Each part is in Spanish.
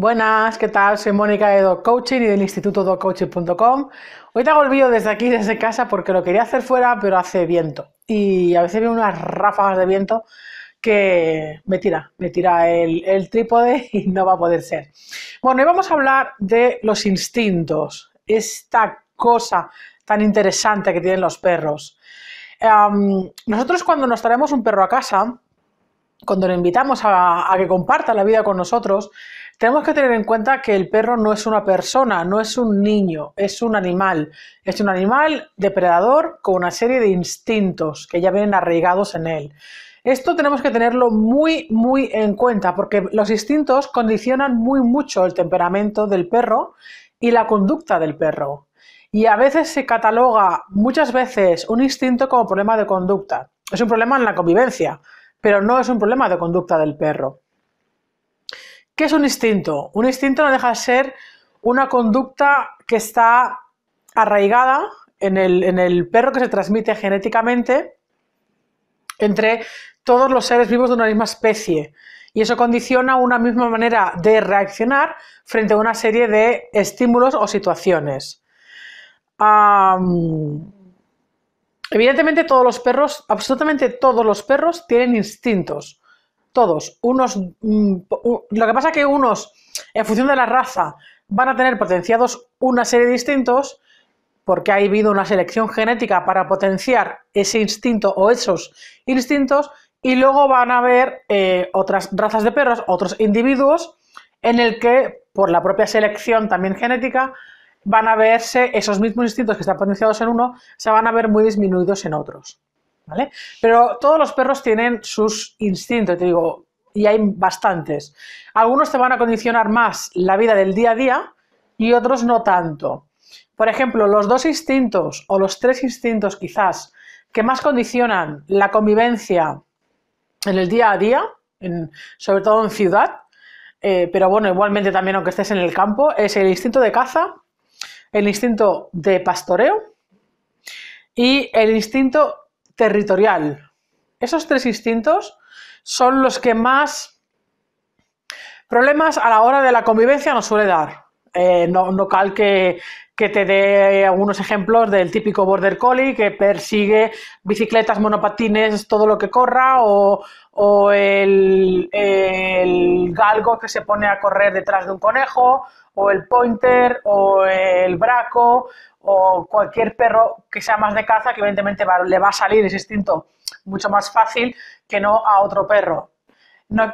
Buenas, ¿qué tal? Soy Mónica de Doc Coaching y del instituto doccoaching.com. Hoy te hago el vídeo desde aquí, desde casa, porque lo quería hacer fuera, pero hace viento. Y a veces veo unas ráfagas de viento que me tira, me tira el, trípode y no va a poder ser. Bueno, hoy vamos a hablar de los instintos, esta cosa tan interesante que tienen los perros. Em, nosotros cuando nos traemos un perro a casa, cuando lo invitamos a, a que comparta la vida con nosotros, tenemos que tener en cuenta que el perro no es una persona, no es un niño, es un animal. Es un animal depredador con una serie de instintos que ya vienen arraigados en él. Esto tenemos que tenerlo muy, muy en cuenta porque los instintos condicionan muy mucho el temperamento del perro y la conducta del perro. Y a veces se cataloga muchas veces un instinto como problema de conducta. Es un problema en la convivencia, pero no es un problema de conducta del perro. ¿Qué es un instinto? Un instinto no deja de ser una conducta que está arraigada en el, perro que se transmite genéticamente entre todos los seres vivos de una misma especie. Y eso condiciona una misma manera de reaccionar frente a una serie de estímulos o situaciones. evidentemente todos los perros, absolutamente todos los perros tienen instintos todos. Unos, mm, lo que pasa es que unos, en función de la raza, van a tener potenciados una serie de instintos, porque ha habido una selección genética para potenciar ese instinto o esos instintos, y luego van a haber eh, otras razas de perros, otros individuos, en el que, por la propia selección también genética, van a verse esos mismos instintos que están potenciados en uno, se van a ver muy disminuidos en otros. Pero todos los perros tienen sus instintos, te digo, y hay bastantes. Algunos te van a condicionar más la vida del día a día y otros no tanto. Por ejemplo, los dos instintos o los tres instintos quizás que más condicionan la convivencia en el día a día, sobre todo en ciudad, eh, pero bueno, igualmente también aunque estés en el campo, es el instinto de caza, el instinto de pastoreo y el instinto territorial. Esos tres instintos son los que más problemas a la hora de la convivencia nos suele dar. Eh, no, no cal que, que te dé algunos ejemplos del típico border collie que persigue bicicletas, monopatines, todo lo que corra, o, el, galgo que se pone a correr detrás de un conejo, o el pointer, o el braco, o cualquier perro que sea más de caza, que evidentemente le va a salir ese instinto mucho más fácil que no a otro perro.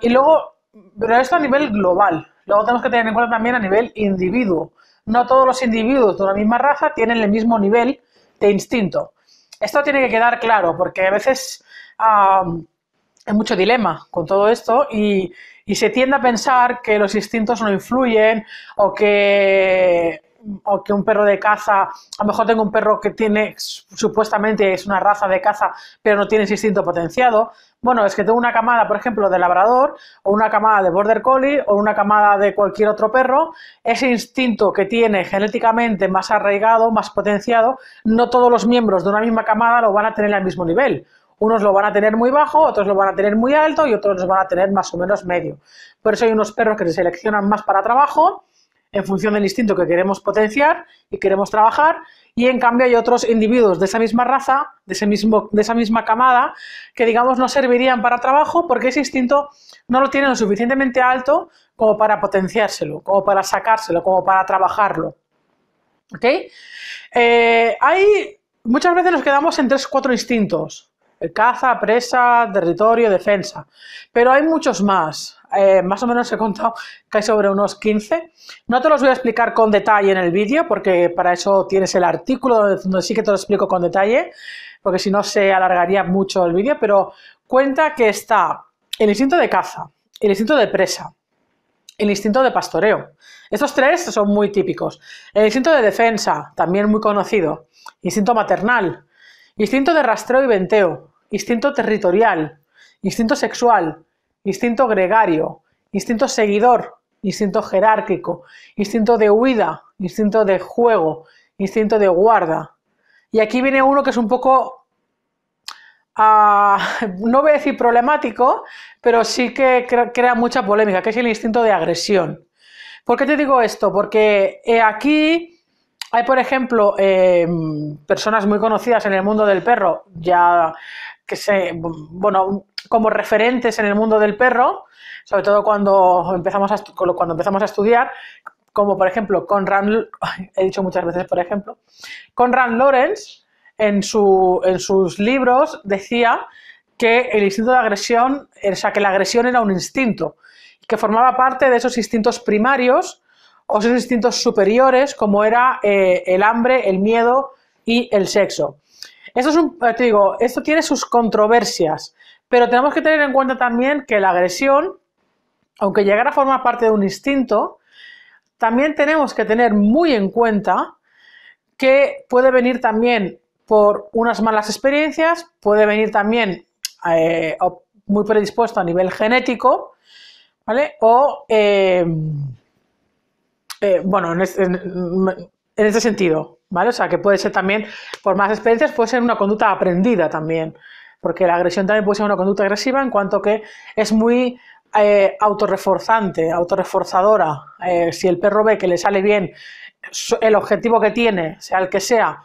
y luego, pero esto a nivel global, luego tenemos que tener en cuenta también a nivel individuo. No todos los individuos de una misma raza tienen el mismo nivel de instinto. Esto tiene que quedar claro, porque a veces hay mucho dilema con todo esto y, y se tiende a pensar que los instintos no influyen o que o que un perro de caza, a lo mejor tengo un perro que tiene, supuestamente es una raza de caza, pero no tiene ese instinto potenciado. Bueno, es que tengo una camada, por ejemplo, de labrador, o una camada de border collie, o una camada de cualquier otro perro, ese instinto que tiene genéticamente más arraigado, más potenciado, no todos los miembros de una misma camada lo van a tener al mismo nivel. Unos lo van a tener muy bajo, otros lo van a tener muy alto y otros lo van a tener más o menos medio. Por eso hay unos perros que se seleccionan más para trabajo en función del instinto que queremos potenciar y queremos trabajar, y en cambio hay otros individuos de esa misma raza, de, ese mismo, de esa misma camada, que digamos no servirían para trabajo porque ese instinto no lo tienen lo suficientemente alto como para potenciárselo, como para sacárselo, como para trabajarlo. Okay. Eh, hay, muchas veces nos quedamos en tres o cuatro instintos. Eh, caza, presa, territorio, defensa. Pero hay muchos más. Eh, más o menos he contado que hay sobre unos 15. No te los voy a explicar con detalle en el vídeo, porque para eso tienes el artículo donde sí que te lo explico con detalle, porque si no se alargaría mucho el vídeo, pero cuenta que está el instinto de caza, el instinto de presa, el instinto de pastoreo. Estos tres son muy típicos. El instinto de defensa, también muy conocido. Instinto maternal, Instinto de rastreo y venteo, instinto territorial, instinto sexual, instinto gregario, instinto seguidor, instinto jerárquico, instinto de huida, instinto de juego, instinto de guarda. Y aquí viene uno que es un poco ah, no voy a decir problemático, pero sí que crea mucha polémica, que es el instinto de agresión. ¿Por qué te digo esto? Porque eh, aquí hay, por ejemplo, em, personas muy conocidas en el mundo del perro, ya que se, bueno, como referentes en el mundo del perro, sobre todo cuando empezamos a, cuando empezamos a estudiar, como por ejemplo Conrad, he dicho muchas veces por ejemplo, Conrad Lawrence en, en sus libros decía que el instinto de agresión, o sea, que la agresión era un instinto, que formaba parte de esos instintos primarios o sus instintos superiores como era eh, el hambre, el miedo y el sexo. Esto es eh, esto tiene sus controversias, pero tenemos que tener en cuenta también que la agresión, aunque llegara a formar parte de un instinto, también tenemos que tener muy en cuenta que puede venir también por unas malas experiencias, puede venir también eh, muy predispuesto a nivel genético, ¿vale? O eh, bueno, en, este, sentido, ¿vale? O sea, que puede ser también, por más experiencias, puede ser una conducta aprendida también, porque la agresión también puede ser una conducta agresiva en cuanto que es muy eh, autorreforzante, autorreforzadora. Eh, si el perro ve que le sale bien el objetivo que tiene, sea el que sea,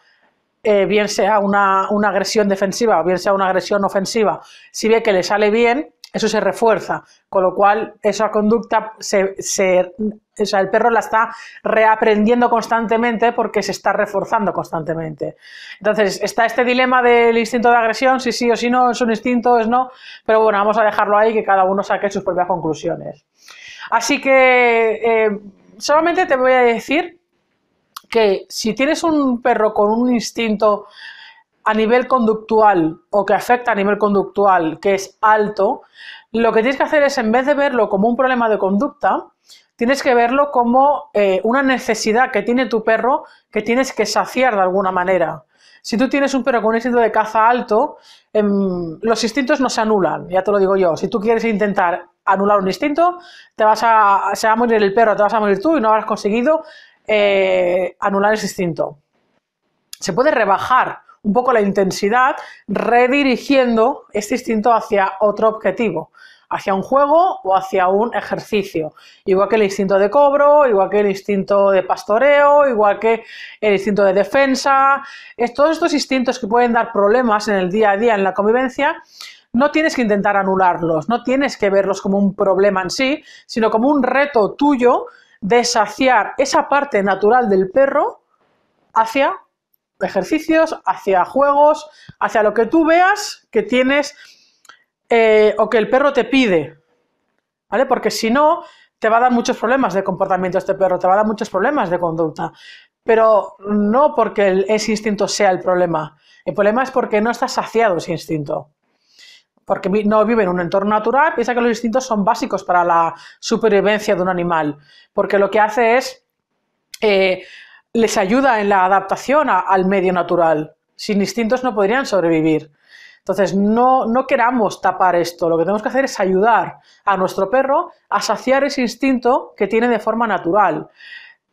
bien sea una, una, agresión defensiva o bien sea una agresión ofensiva, si ve que le sale bien, eso se refuerza, con lo cual esa conducta, se, o sea, el perro la está reaprendiendo constantemente porque se está reforzando constantemente. Entonces, está este dilema del instinto de agresión, si sí o si no, es un instinto, es no, pero bueno, vamos a dejarlo ahí que cada uno saque sus propias conclusiones. Así que eh, solamente te voy a decir que si tienes un perro con un instinto a nivel conductual o que afecta a nivel conductual, que es alto, lo que tienes que hacer es, en vez de verlo como un problema de conducta, tienes que verlo como eh, una necesidad que tiene tu perro que tienes que saciar de alguna manera. Si tú tienes un perro con un instinto de caza alto, em, los instintos no se anulan, ya te lo digo yo. Si tú quieres intentar anular un instinto, te vas a, se va a morir el perro, te vas a morir tú y no habrás conseguido eh, anular ese instinto. Se puede rebajar un poco la intensidad redirigiendo este instinto hacia otro objetivo hacia un juego o hacia un ejercicio. Igual que el instinto de cobro, igual que el instinto de pastoreo, igual que el instinto de defensa. Es, todos estos instintos que pueden dar problemas en el día a día, en la convivencia, no tienes que intentar anularlos, no tienes que verlos como un problema en sí, sino como un reto tuyo de saciar esa parte natural del perro hacia ejercicios, hacia juegos, hacia lo que tú veas que tienes eh, o que el perro te pide. ¿Vale? Porque si no, te va a dar muchos problemas de comportamiento este perro, te va a dar muchos problemas de conducta. Pero no porque ese instinto sea el problema. El problema es porque no está saciado ese instinto. Porque no vive en un entorno natural, piensa que los instintos son básicos para la supervivencia de un animal. Porque lo que hace es eh, les ayuda en la adaptación al medio natural. Sin instintos no podrían sobrevivir. Entonces, no, queramos tapar esto, lo que tenemos que hacer es ayudar a nuestro perro a saciar ese instinto que tiene de forma natural.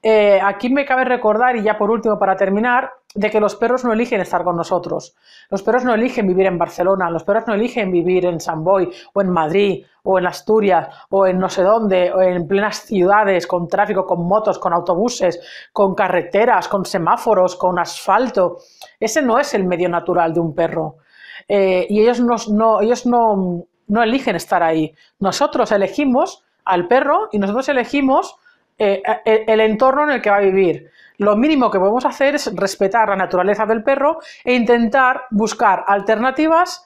Eh, aquí me cabe recordar, y ya por último para terminar, de que los perros no eligen estar con nosotros. Los perros no eligen vivir en Barcelona, los perros no eligen vivir en San Boy o en Madrid o en Asturias o en no sé dónde o en plenas ciudades con tráfico, con motos, con autobuses, con carreteras, con semáforos, con asfalto. Ese no es el medio natural de un perro. Eh, y ellos, no, no, ellos no, no eligen estar ahí. Nosotros elegimos al perro y nosotros elegimos eh, eh, el, entorno en el que va a vivir. Lo mínimo que podemos hacer es respetar la naturaleza del perro e intentar buscar alternativas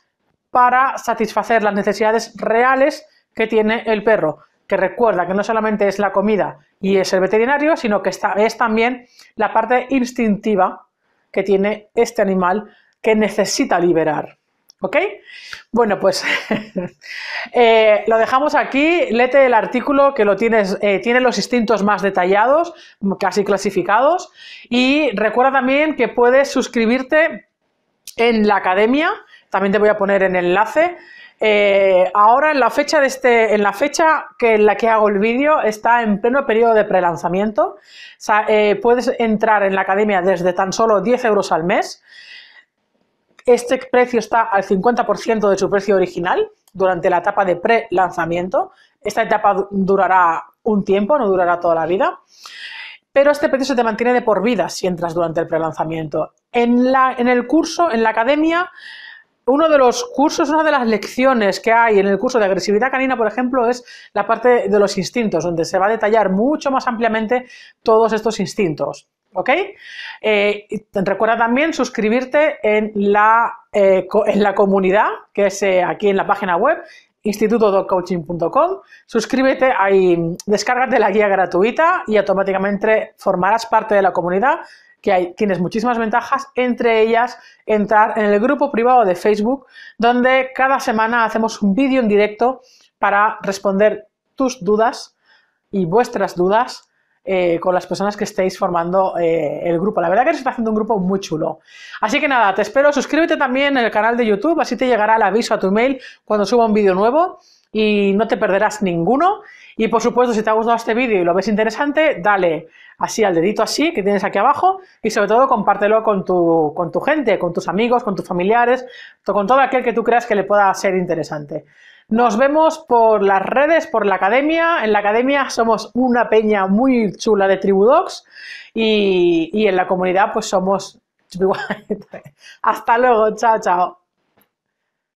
para satisfacer las necesidades reales que tiene el perro. Que recuerda que no solamente es la comida y es el veterinario, sino que es también la parte instintiva que tiene este animal que necesita liberar. ¿Ok? Bueno, pues eh, lo dejamos aquí. Lete el artículo que lo tienes, eh, tiene los instintos más detallados, casi clasificados. Y recuerda también que puedes suscribirte en la academia. También te voy a poner el enlace. Eh, ahora en la fecha de este, en la fecha que en la que hago el vídeo está en pleno periodo de prelanzamiento. puedes entrar en la academia desde tan solo 10 euros al mes este precio está al 50% de su precio original durante la etapa de pre-lanzamiento. Esta etapa durará un tiempo, no durará toda la vida. Pero este precio se te mantiene de por vida si entras durante el pre-lanzamiento. en el curso, en la academia, uno de los cursos, una de las lecciones que hay en el curso de agresividad canina, por ejemplo, es la parte de los instintos, donde se va a detallar mucho más ampliamente todos estos instintos. ¿ok? Eh, recuerda también suscribirte en la, eh, en la comunidad, que es eh, aquí en la página web, institutodocoaching.com. suscríbete, ahí, descárgate la guía gratuita y automáticamente formarás parte de la comunidad, que hay, tienes muchísimas ventajas, entre ellas entrar en el grupo privado de Facebook, donde cada semana hacemos un vídeo en directo para responder tus dudas y vuestras dudas eh, con las personas que estéis formando eh, el grupo. La verdad que se está haciendo un grupo muy chulo. Así que nada, te espero. Suscríbete también en el canal de YouTube, así te llegará el aviso a tu mail cuando suba un vídeo nuevo y no te perderás ninguno. Y por supuesto, si te ha gustado este vídeo y lo ves interesante, dale así al dedito así que tienes aquí abajo y sobre todo compártelo con tu, con tu gente, con tus amigos, con tus familiares, con todo aquel que tú creas que le pueda ser interesante. Nos vemos por las redes, por la academia. En la academia somos una peña muy chula de Tribudocs y, y en la comunidad pues somos... Hasta luego, chao, chao.